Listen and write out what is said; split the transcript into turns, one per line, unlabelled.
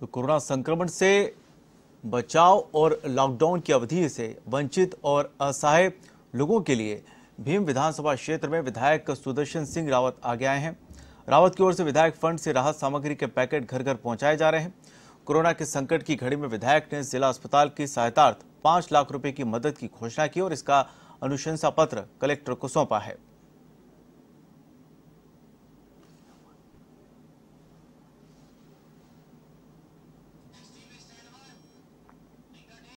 तो कोरोना संक्रमण से बचाव और लॉकडाउन की अवधि से वंचित और असहाय लोगों के लिए भीम विधानसभा क्षेत्र में विधायक सुदर्शन सिंह रावत आगे आए हैं रावत की ओर से विधायक फंड से राहत सामग्री के पैकेट घर घर पहुंचाए जा रहे हैं कोरोना के संकट की घड़ी में विधायक ने जिला अस्पताल की सहायतार्थ पाँच लाख रुपए की मदद की घोषणा की और इसका अनुशंसा पत्र कलेक्टर को सौंपा है